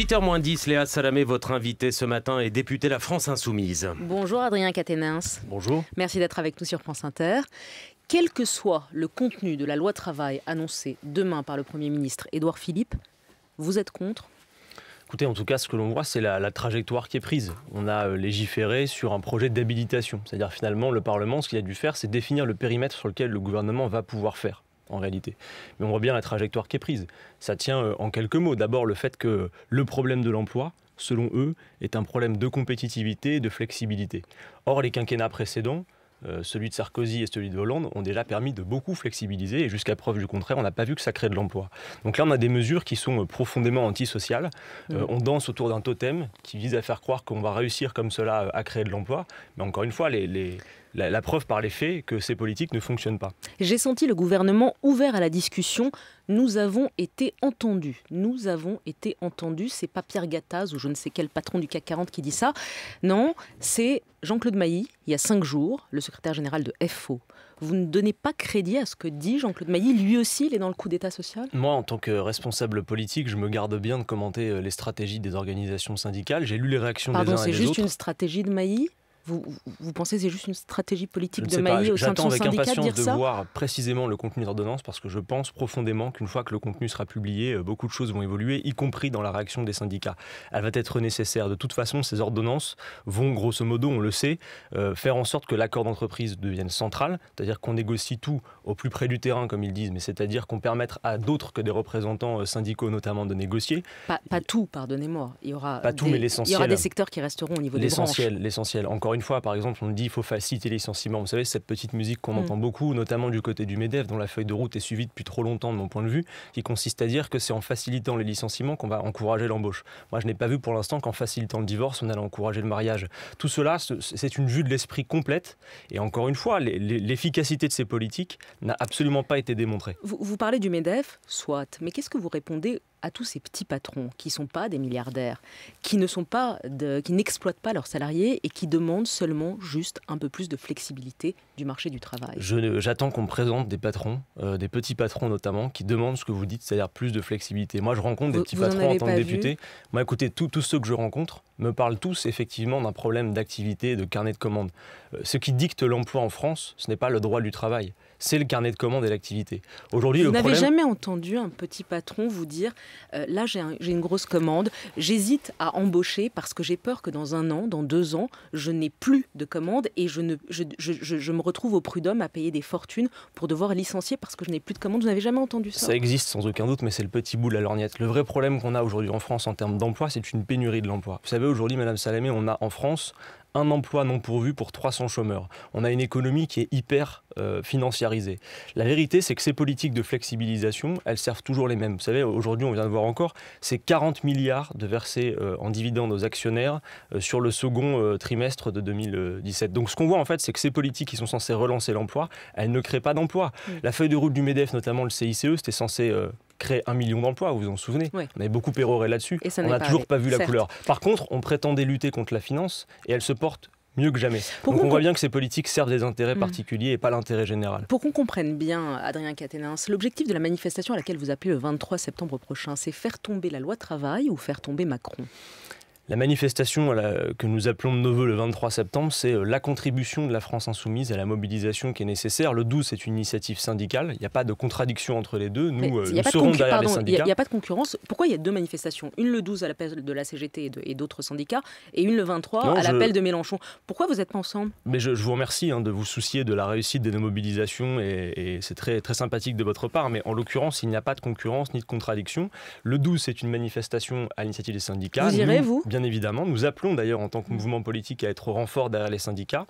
8h moins 10, Léa Salamé, votre invitée ce matin est députée La France Insoumise. Bonjour Adrien Caténins. Bonjour. Merci d'être avec nous sur France Inter. Quel que soit le contenu de la loi travail annoncée demain par le Premier ministre Édouard Philippe, vous êtes contre Écoutez, en tout cas, ce que l'on voit, c'est la, trajectoire qui est prise. On a euh, légiféré sur un projet d'habilitation. C'est-à-dire, finalement, le Parlement, ce qu'il a dû faire, c'est définir le périmètre sur lequel le gouvernement va pouvoir faire en réalité. Mais on voit bien la trajectoire qui est prise. Ça tient euh, en quelques mots. D'abord, le fait que le problème de l'emploi, selon eux, est un problème de compétitivité et de flexibilité. Or, les quinquennats précédents, euh, celui de Sarkozy et celui de Hollande ont déjà permis de beaucoup flexibiliser et jusqu'à preuve du contraire, on n'a pas vu que ça crée de l'emploi. Donc là, on a des mesures qui sont euh, profondément antisociales. On danse autour d'un totem qui vise à faire croire qu'on va réussir comme cela à créer de l'emploi. Mais encore une fois, les la, preuve par les faits que ces politiques ne fonctionnent pas. J'ai senti le gouvernement ouvert à la discussion. Nous avons été entendus. Nous avons été entendus. C'est pas Pierre Gattaz ou je ne sais quel patron du CAC 40 qui dit ça. Non, c'est Jean-Claude Mailly, il y a cinq jours, le secrétaire général de FO. Vous ne donnez pas crédit à ce que dit Jean-Claude Mailly Lui aussi, il est dans le coup d'État social Moi, en tant que responsable politique, je me garde bien de commenter euh, les stratégies des organisations syndicales. J'ai lu les réactions des uns et des autres. c'est juste une stratégie de Mailly vous, pensez que c'est juste une stratégie politique de mailler au sein de son avec de, voir précisément le contenu de l'ordonnance parce que je pense profondément qu'une fois que le contenu sera publié, euh, beaucoup de choses vont évoluer, y compris dans la réaction des syndicats. Elle va être nécessaire. De toute façon, ces ordonnances vont, grosso modo, on le sait, euh, faire en sorte que l'accord d'entreprise devienne central, c'est-à-dire qu'on négocie tout au plus près du terrain, comme ils disent, mais c'est-à-dire qu'on permettre à d'autres que des représentants euh, syndicaux, notamment, de négocier. Pas, tout, pardonnez-moi. Il y aura pas des, tout, mais l'essentiel. Il y aura des secteurs qui resteront au niveau des L'essentiel, l'essentiel. Encore une une fois, par exemple, on dit qu'il faut faciliter les licenciements. Vous savez, cette petite musique qu'on mm. entend beaucoup, notamment du côté du MEDEF, dont la feuille de route est suivie depuis trop longtemps de mon point de vue, qui consiste à dire que c'est en facilitant les licenciements qu'on va encourager l'embauche. Moi, je n'ai pas vu pour l'instant qu'en facilitant le divorce, on allait encourager le mariage. Tout cela, c'est une vue de l'esprit complète. Et encore une fois, l'efficacité de ces politiques n'a absolument pas été démontrée. vous parlez du MEDEF, soit, mais qu'est-ce que vous répondez à tous ces petits patrons qui ne sont pas des milliardaires, qui ne sont pas, qui n'exploitent pas leurs salariés et qui demandent seulement juste un peu plus de flexibilité du marché du travail. j'attends qu'on me présente des patrons, euh, des petits patrons notamment, qui demandent ce que vous dites, c'est-à-dire plus de flexibilité. Moi, je rencontre des petits patrons en, tant que député. Moi, écoutez, tous ceux que je rencontre me parlent tous effectivement d'un problème d'activité, de carnet de commandes. Euh, ce qui dicte l'emploi en France, ce n'est pas le droit du travail c'est le carnet de commandes et l'activité. Aujourd'hui, vous n'avez jamais entendu un petit patron vous dire euh, là j'ai une grosse commande, j'hésite à embaucher parce que j'ai peur que dans un an, dans deux ans, je n'ai plus de commandes et je, me retrouve au prud'homme à payer des fortunes pour devoir licencier parce que je n'ai plus de commandes. Vous n'avez jamais entendu ça Ça existe sans aucun doute, mais c'est le petit bout de la lorgnette. Le vrai problème qu'on a aujourd'hui en France en termes d'emploi, c'est une pénurie de l'emploi. Vous savez, aujourd'hui, Madame Salamé, on a en France un emploi non pourvu pour 300 chômeurs. On a une économie qui est hyper euh, financiarisée. La vérité, c'est que ces politiques de flexibilisation, elles servent toujours les mêmes. Vous savez, aujourd'hui, on vient de voir encore, c'est 40 milliards de versés euh, en dividendes aux actionnaires euh, sur le second trimestre de 2017. Donc ce qu'on voit en fait, c'est que ces politiques qui sont censées relancer l'emploi, elles ne créent pas d'emploi. La feuille de route du MEDEF, notamment le CICE, c'était censé Créer un million d'emplois, vous vous en souvenez. On avait beaucoup péroré là-dessus. On n'a toujours pas vu la couleur. Par contre, on prétendait lutter contre la finance et elle se porte mieux que jamais. Donc on voit bien que ces politiques servent des intérêts hmm. particuliers et pas l'intérêt général. Pour qu'on comprenne bien, Adrien Catenins, l'objectif de la manifestation à laquelle vous appelez le 23 septembre prochain, c'est faire tomber la loi travail ou faire tomber Macron la manifestation que nous appelons de nos voeux le 23 septembre, c'est euh, la contribution de la France insoumise à la mobilisation qui est nécessaire. Le 12, c'est une initiative syndicale. Il n'y a pas de contradiction entre les deux. Nous, euh, serons derrière les syndicats. Il n'y a, pas de concurrence. Pourquoi il y a deux manifestations Une le 12 à l'appel de la CGT et d'autres syndicats, et une le 23 à l'appel de Mélenchon. Pourquoi vous êtes pas ensemble Mais je, vous remercie hein, de vous soucier de la réussite des mobilisations, et, c'est très, très sympathique de votre part. Mais en l'occurrence, il n'y a pas de concurrence ni de contradiction. Le 12, c'est une manifestation à l'initiative des syndicats. Vous vous évidemment. Nous appelons d'ailleurs en tant que mm. mouvement politique à être au renfort derrière les syndicats.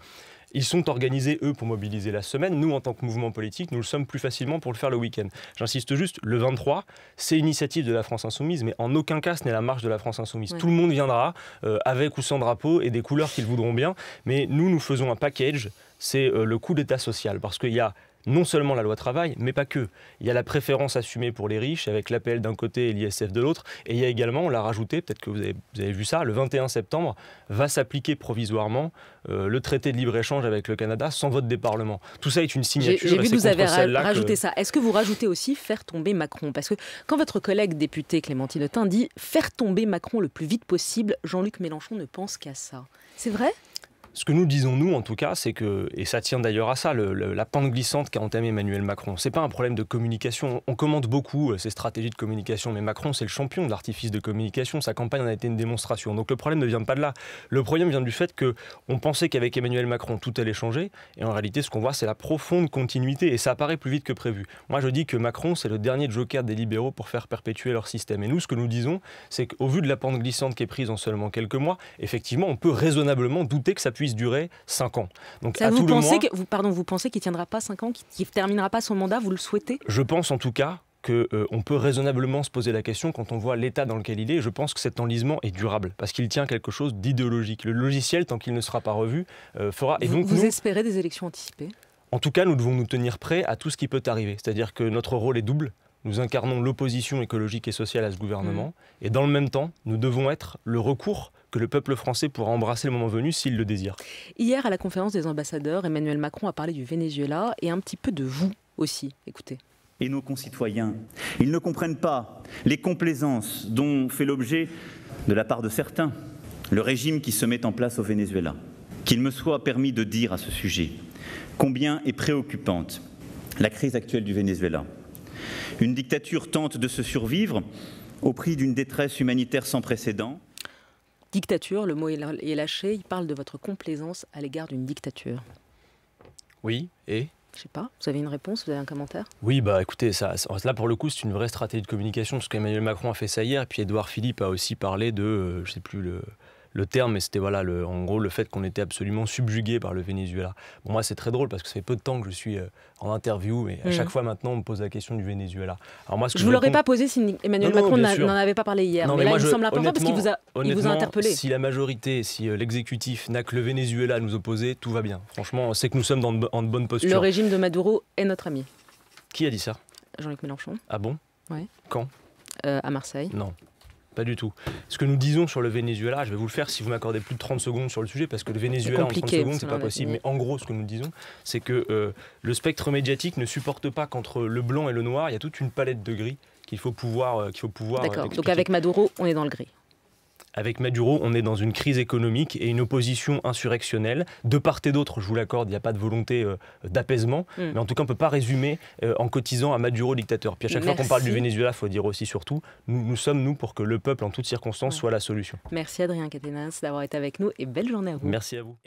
Ils sont organisés, eux, pour mobiliser la semaine. Nous, en tant que mouvement politique, nous le sommes plus facilement pour le faire le week-end. J'insiste juste, le 23, c'est initiative de la France Insoumise, mais en aucun cas ce n'est la marche de la France Insoumise. Tout le monde viendra, euh, avec ou sans drapeau, et des couleurs qu'ils voudront bien. Mais nous, nous faisons un package, c'est euh, le coup d'état social. Parce qu'il y a non seulement la loi travail, mais pas que. Il y a la préférence assumée pour les riches, avec l'APL d'un côté et l'ISF de l'autre, et il y a également, on l'a rajouté, peut-être que vous avez, vu ça, le 21 septembre, va s'appliquer provisoirement euh, le traité de libre-échange avec le Canada sans vote des parlements. Tout ça est une signature. J'ai vu que vous avez rajouté ça. Est-ce que vous rajoutez aussi faire tomber Macron Parce que quand votre collègue député Clémentine Autain dit faire tomber Macron le plus vite possible, Jean-Luc Mélenchon ne pense qu'à ça. C'est vrai ce que nous disons, nous, en tout cas, c'est que, et ça tient d'ailleurs à ça, la pente glissante qu'a entamée Emmanuel Macron, Ce n'est pas un problème de communication. On commente beaucoup euh, ces stratégies de communication, mais Macron, c'est le champion de l'artifice de communication. Sa campagne en a été une démonstration. Donc le problème ne vient pas de là. Le problème vient du fait que on pensait qu'avec Emmanuel Macron, tout allait changer. Et en réalité, ce qu'on voit, c'est la profonde continuité. Et ça apparaît plus vite que prévu. Moi, je dis que Macron, c'est le dernier joker des libéraux pour faire perpétuer leur système. Et nous, ce que nous disons, c'est qu'au vu de la pente glissante qui est prise en seulement quelques mois, effectivement, on peut raisonnablement douter que ça puisse durer 5 ans. Donc, vous, pensez pardon, vous pensez qu'il ne tiendra pas 5 ans, qu'il ne terminera pas son mandat Vous le souhaitez Je pense en tout cas qu'on euh, on peut raisonnablement se poser la question quand on voit l'état dans lequel il est. Je pense que cet enlisement est durable parce qu'il tient quelque chose d'idéologique. Le logiciel, tant qu'il ne sera pas revu, euh, fera. Et vous, donc, vous espérez des élections anticipées En tout cas, nous devons nous tenir prêts à tout ce qui peut arriver. C'est-à-dire que notre rôle est double. Nous incarnons l'opposition écologique et sociale à ce gouvernement. Mmh. Et dans le même temps, nous devons être le recours que le peuple français pourra embrasser le moment venu s'il le désire. Hier, à la conférence des ambassadeurs, Emmanuel Macron a parlé du Venezuela et un petit peu de vous aussi. Écoutez et nos concitoyens. Ils ne comprennent pas les complaisances dont fait l'objet, de la part de certains, le régime qui se met en place au Venezuela. Qu'il me soit permis de dire à ce sujet combien est préoccupante la crise actuelle du Venezuela. Une dictature tente de se survivre au prix d'une détresse humanitaire sans précédent. Dictature, le mot est lâché. Il parle de votre complaisance à l'égard d'une dictature. Oui, et je sais pas, vous avez une réponse, vous avez un commentaire Oui, bah écoutez, ça, là pour le coup, c'est une vraie stratégie de communication, parce qu'Emmanuel Macron a fait ça hier, et puis Edouard Philippe a aussi parlé de, je euh, je sais plus, le, le terme, c'était voilà, le, en gros le fait qu'on était absolument subjugué par le Venezuela. moi, c'est très drôle parce que ça fait peu de temps que je suis euh, en interview mais à mm. chaque fois maintenant, on me pose la question du Venezuela. Alors moi, ce que je ne vous l'aurais pas posé si Emmanuel Macron n'en avait pas parlé hier. mais, là, il me semble important parce qu'il vous, a, vous interpellé. Si la majorité, si euh, l'exécutif n'a que le Venezuela à nous opposer, tout va bien. Franchement, c'est que nous sommes dans en de bonnes Le régime de Maduro est notre ami. Qui a dit ça Jean-Luc Mélenchon. Ah bon Oui. Quand euh, À Marseille. Non. Pas du tout. Ce que nous disons sur le Venezuela, je vais vous le faire si vous m'accordez plus de 30 secondes sur le sujet, parce que le Venezuela en 30 secondes, c'est pas possible. Mais en gros, ce que nous disons, c'est que euh, le spectre médiatique ne supporte pas qu'entre le blanc et le noir, il y a toute une palette de gris qu'il faut pouvoir. Euh, qu'il faut pouvoir euh, D'accord. Donc avec Maduro, on est dans le gris avec Maduro, on est dans une crise économique et une opposition insurrectionnelle. De part et d'autre, je vous l'accorde, il n'y a pas de volonté euh, d'apaisement. Mm. Mais en tout cas, on ne peut pas résumer euh, en cotisant à Maduro dictateur. Puis à chaque fois qu'on parle du Venezuela, il faut dire aussi surtout, nous, sommes, nous, pour que le peuple, en toutes circonstances, soit la solution. Merci Adrien Catenas d'avoir été avec nous et belle journée à vous. Merci à vous.